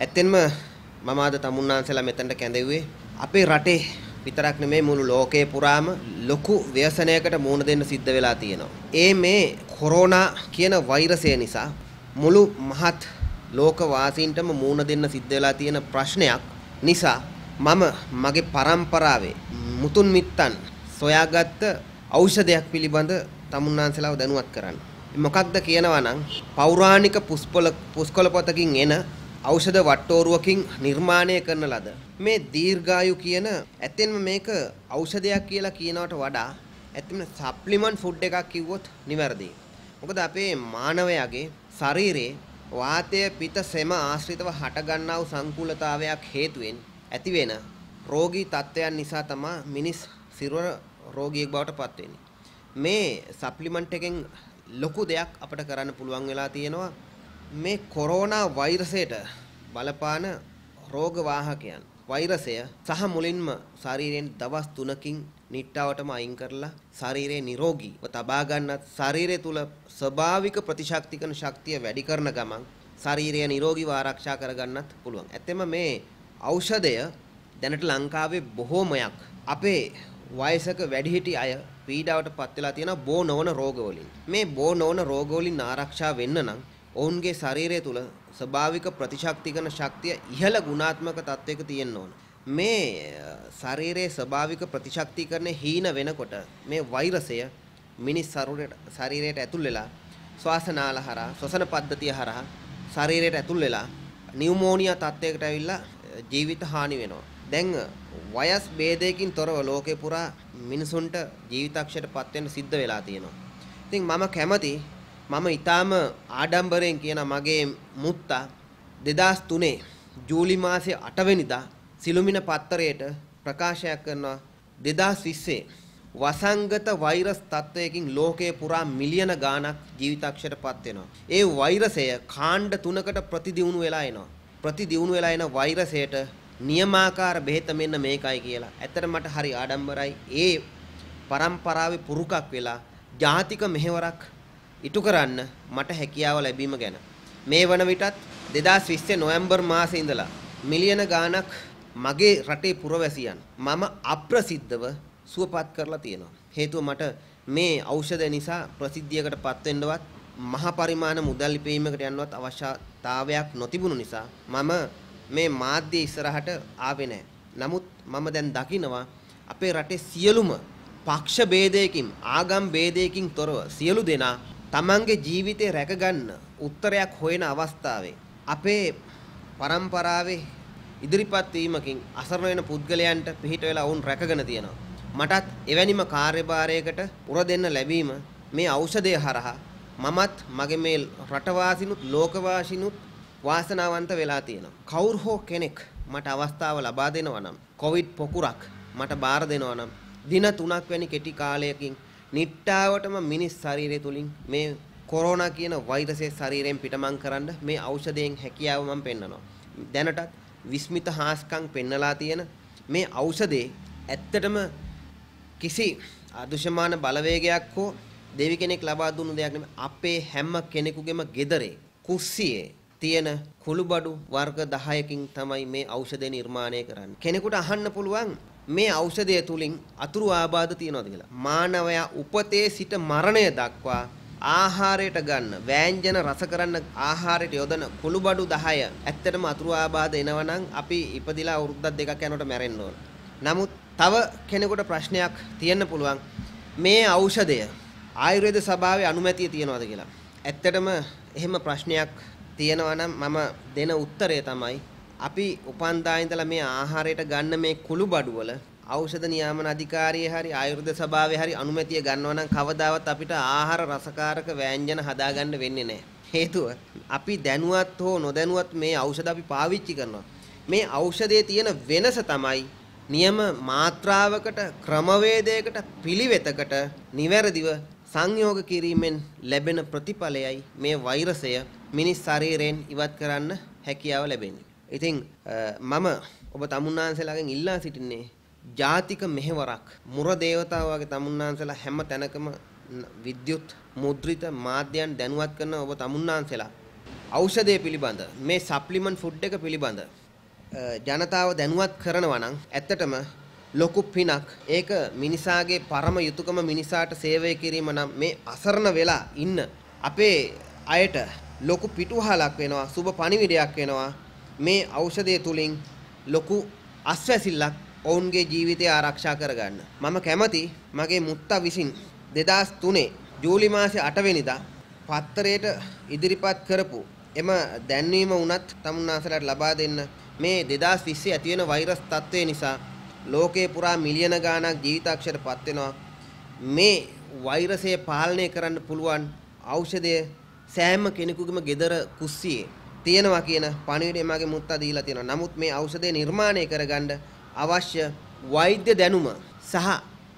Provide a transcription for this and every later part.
ඇත්තෙන්ම මම අද තමුන්නාන්සලා මෙතනට කැඳෙව්වේ අපේ රටේ විතරක් නෙමෙයි මුළු ලෝකේ පුරාම ලොකු ව්‍යසනයකට මුහුණ දෙන්න සිද්ධ වෙලා තියෙනවා. ඒ මේ කොරෝනා කියන වෛරසය නිසා මුළු මහත් ලෝකවාසීන්ටම මුහුණ දෙන්න සිද්ධ වෙලා තියෙන ප්‍රශ්නයක් නිසා මම මගේ පරම්පරාවේ මුතුන් මිත්තන් සොයාගත්ත ඖෂධයක් පිළිබඳ තමුන්නාන්සලාව දැනුවත් කරන්න. මොකක්ද කියනවා නම් පෞරාණික පුස්කොළ පොතකින් එන ඖෂධ වට්ටෝරුවකින් නිර්මාණය කරන ලද මේ දීර්ඝායු කියන ඇත්තෙන්ම මේක ඖෂධයක් කියලා කියනවට වඩා ඇත්තම සප්ලිමන්ට් ෆුඩ් එකක් කිව්වොත් නිවැරදි. මොකද අපේ මානවයාගේ ශරීරයේ වාතය පිත සෙම ආශ්‍රිතව හටගන්නා වූ සංකූලතාවයක් හේතුවෙන් ඇතිවෙන රෝගී තත්ත්වයන් නිසා තමා මිනිස් සිරුර රෝගියෙක් බවට පත්වෙන්නේ. මේ සප්ලිමන්ට් එකෙන් ලොකු දෙයක් අපට කරන්න පුළුවන් වෙලා තියෙනවා මේ කොරෝනා වෛරසයට බලපාන රෝගවාහකයන් වෛරසය සහ මුලින්ම ශරීරයෙන් දවස් 3කින් නිට්ටාවටම අයින් කරලා ශරීරයේ නිරෝගීව තබා ගන්නත් ශරීරය තුල ස්වභාවික ප්‍රතිශක්තිකන ශක්තිය වැඩි කරන ගමන් ශරීරය නිරෝගීව ආරක්ෂා කරගන්නත් පුළුවන්. ඇත්තෙම මේ ඖෂධය දැනට ලංකාවේ බොහෝමයක් අපේ වයසක වැඩිහිටි අය පීඩාවට පත් වෙලා තියෙන බෝ නොවන රෝගවලින්. මේ බෝ නොවන රෝගවලින් ආරක්ෂා වෙන්න නම් ඔවුන්ගේ ශරීරය තුළ ස්වභාවික ප්‍රතිශක්තිකන ශක්තිය ඉහළ ගුණාත්මක තත්වයක තියෙන්න ඕන. මේ ශරීරයේ ස්වභාවික ප්‍රතිශක්තිකරණය හීන වෙනකොට මේ වෛරසය මිනිස් ශරීරයට ඇතුල් වෙලා ශ්වාසනාල හරහා ශ්වසන පද්ධතිය හරහා ශරීරයට ඇතුල් වෙලා නියුමෝනියා තත්ත්වයකට ඇවිල්ලා ජීවිත හානි වෙනවා. දැන් වයස් ભેදයකින් තොරව ලෝකේ පුරා මිනිසුන්ට ජීවිතක්ෂයට පත් වෙන්න සිද්ධ වෙලා තියෙනවා. ඉතින් මම කැමති මම ඊටාම ආඩම්බරයෙන් කියන මගේ මුත්තා 2003 ජූලි මාසේ 8 වෙනිදා සිළුමින පත්තරයට ප්‍රකාශයක් කරනවා 2020 වසංගත වෛරස් තත්ත්වයකින් ලෝකය පුරා මිලියන ගාණක් ජීවිතක්ෂයටපත් වෙනවා. ඒ වෛරසය කාණ්ඩ තුනකට ප්‍රතිදිවුණු වෙලා එනවා. ප්‍රතිදිවුණු වෙලා එන වෛරසයට නියමාකාර බෙහෙත මෙන්න මේකයි කියලා. ඇත්තට මට හරි ආඩම්බරයි. ඒ પરම්පරාවේ පුරුකක් වෙලා ජාතික මෙහෙවරක් ඉටු කරන්න මට හැකියාව ලැබීම ගැන. මේ වන විටත් දෙදස් විස්සේ නොයම්බර් මාස ඉඳලා මිලියන ගානක් මගේ රටේ පුරවැසියන් මම අප්‍රසිද්ධව සුවපත් කරලා තියෙනවා. හේතුව මට මේ ඖෂධ නිසා ප්‍රසිද්ධියකට පත්වෙන්නවත් මහ පරිමාණ මුදල් ලිපීමකට යන්නවත් අවශ්‍යතාවයක් නොතිබුණු නිසා මම මේ මාධ්‍ය ඉස්සරහට ආවේ නැහැ. නමුත් මම දැන් දකිනවා අපේ රටේ සියලුම පක්ෂ ભેදයකින් ආගම් ભેදයකින් තොරව සියලු දෙනා තමන්ගේ ජීවිතේ රැකගන්න උත්තරයක් හොයන අවස්ථාවේ අපේ પરම්පරාවේ ඉදිරිපත් වීමකින් අසරණ වෙන පුද්ගලයන්ට පිහිට වෙලා වුන් රැකගෙන තියෙනවා. මටත් එවැනිම කාර්යභාරයකට උර දෙන්න ලැබීම මේ ඖෂධය හරහා මමත් මගේ මේ රටවාසිනුත් ලෝකවාසිනුත් වාසනාවන්ත වෙලා තියෙනවා. කවුරු හෝ කෙනෙක් මට අවස්ථාව ලබා දෙනවා නම් කොවිඩ් පොකුරක් මට බාර දෙනවා නම් දින 3ක් වැනි කෙටි කාලයකින් නිට්ටාවටම මිනිස් ශරීරය තුලින් මේ කොරෝනා කියන වෛරසය ශරීරයෙන් පිටමං කරන්න මේ ඖෂධයෙන් හැකියාව මම පෙන්නනවා. දැනටත් විස්මිත හාස්කම් පෙන්නලා තියෙන මේ ඖෂධේ ඇත්තටම කිසි අදුෂමාන බලවේගයක් හෝ දෙවි කෙනෙක් ලබා දුන්න දෙයක් නෙමෙයි අපේ හැම කෙනෙකුගේම gedare කුස්සියේ තියෙන කුළුබඩු වර්ග 10කින් තමයි මේ ඖෂධය නිර්මාණය කරන්නේ. කෙනෙකුට අහන්න පුළුවන් මේ ඖෂධය තුලින් අතුරු ආබාධ තියනවාද කියලා. මානවයා උපතේ සිට මරණය දක්වා ආහාරයට ගන්න වෑංජන රස කරන්න ආහාරයට යොදන කුළුබඩු 10 ඇත්තටම අතුරු ආබාධ එනවනම් අපි ඉපදිලා වෘද්ධක් දෙකක් යනකොට මැරෙන්න ඕන. නමුත් තව කෙනෙකුට ප්‍රශ්නයක් තියෙන්න පුළුවන් මේ ඖෂධය ආයුර්වේද සභාවේ අනුමැතිය තියනවාද කියලා. ඇත්තටම එහෙම ප්‍රශ්නයක් තියෙනවා නම් මම දෙන උත්තරය තමයි අපි උපන්දා ඉඳලා මේ ආහාරයට ගන්න මේ කුළු බඩුවල ඖෂධ නියාමන අධිකාරියේ හරි ආයුර්වේද සභාවේ හරි අනුමැතිය ගන්නවා නම් කවදාවත් අපිට ආහාර රසකාරක ව්‍යංජන හදාගන්න වෙන්නේ නැහැ. හේතුව අපි දැනුවත් හෝ නොදැනුවත් මේ ඖෂධ අපි පාවිච්චි කරනවා. මේ ඖෂධයේ තියෙන වෙනස තමයි නියම මාත්‍රාවකට ක්‍රමවේදයකට පිළිවෙතකට නිවැරදිව සංයෝග කිරීමෙන් ලැබෙන ප්‍රතිඵලයයි මේ වෛරසය මිනිස් ශරීරයෙන් ඉවත් කරන්න හැකියාව ලැබෙන්නේ. ඉතින් මම ඔබ තමුන්නාන්සේලාගෙන් ඉල්ලා සිටින්නේ ජාතික මෙහෙවරක් මුර දේවතාව වගේ තමුන්නාන්සේලා හැම තැනකම විද්‍යුත් මුද්‍රිත මාධ්‍යයන් දැනුවත් කරන ඔබ තමුන්නාන්සේලා ඖෂධය පිළිබඳ මේ සප්ලිමන්ට් ෆුඩ් එක පිළිබඳ ජනතාව දැනුවත් කරනවා නම් ඇත්තටම ලොකු පිනක් ඒක මිනිසාගේ පරම යුතුයකම මිනිසාට සේවය කිරීම නම් මේ අසරණ වෙලා ඉන්න අපේ අයට ලොකු පිටුහලක් වෙනවා සුබ පණිවිඩයක් වෙනවා මේ ඖෂධය තුලින් ලොකු අස්වැසිල්ලක් ඔවුන්ගේ ජීවිතය ආරක්ෂා කරගන්න. මම කැමති මගේ මුත්තා විසින් 2003 ජූලි මාසේ 8 වෙනිදා පත්තරයට ඉදිරිපත් කරපු එම දැන්වීම වුණත් තමුන්නාසලට ලබා දෙන්න මේ 2020 ඇති වෙන වෛරස් තත්ත්වය නිසා ලෝකේ පුරා මිලියන ගාණක් ජීවිතාක්ෂර පත් වෙනවා. මේ වෛරසය පාලනය කරන්න පුළුවන් ඖෂධය සෑම කෙනෙකුගේම ගෙදර කුස්සියේ තියෙනවා කියන පණිවිඩය මගේ මුත්තා දීලා තියෙනවා. නමුත් මේ ඖෂධය නිර්මාණය කරගන්න අවශ්‍ය වෛද්‍ය දැනුම සහ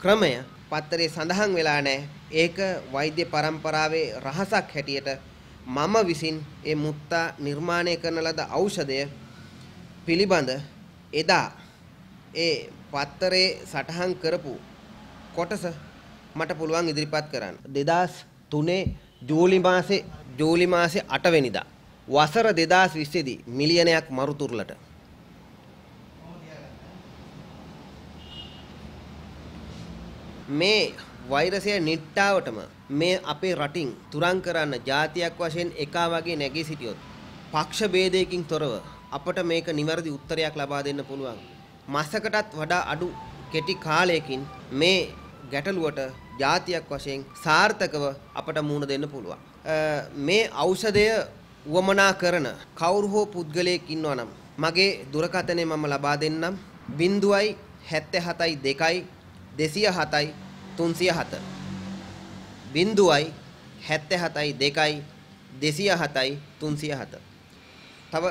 ක්‍රමය පත්තරේ සඳහන් වෙලා නැහැ. ඒක වෛද්‍ය પરම්පරාවේ රහසක් හැටියට මම විසින් ඒ මුත්තා නිර්මාණය කරන ලද ඖෂධය පිළිබඳ එදා ඒ පත්තරේ සටහන් කරපු කොටස මට පුළුවන් ඉදිරිපත් කරන්න. 2003 ජූලි මාසේ ජූලි මාසේ 8 වෙනිදා වසර 2020 දී මිලියනයක් මරුතුරුලට මේ වෛරසය නිට්ටාවටම මේ අපේ රටින් තුරන් කරන්න જાතියක් වශයෙන් එකා වගේ නැගී සිටියොත් පක්ෂ ભેදයකින් තොරව අපට මේක නිවැරදි උත්තරයක් ලබා දෙන්න පුළුවන්. මාසකටත් වඩා අඩු කෙටි කාලයකින් මේ ගැටලුවට જાතියක් වශයෙන් සාර්ථකව අපට මුහුණ දෙන්න පුළුවන්. මේ ඖෂධය වමනා කරන කවුරු හෝ පුද්ගලයෙක් ඉන්නවා නම් මගේ දුරකථනය මම ලබා දෙන්නම් බින්දුවයි හැත්තේ හතයි දෙකයි දෙසිය හතයි තුන්සිය හත බින්දුවයි හැත්තේ හතයි දෙකයි දෙසිය හතයි තුන්සිය හත තව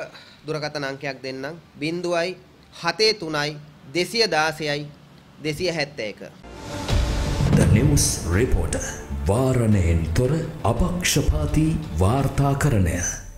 දුරකථන අංකයක් දෙන්නම් බින්දුවයි හතේ තුනයි දෙසිය දාසයයි දෙසිය හැත්ත එක නිවස් රිපෝට වාරණයෙන් තොර අපක්ෂපාති වාර්තා කරණය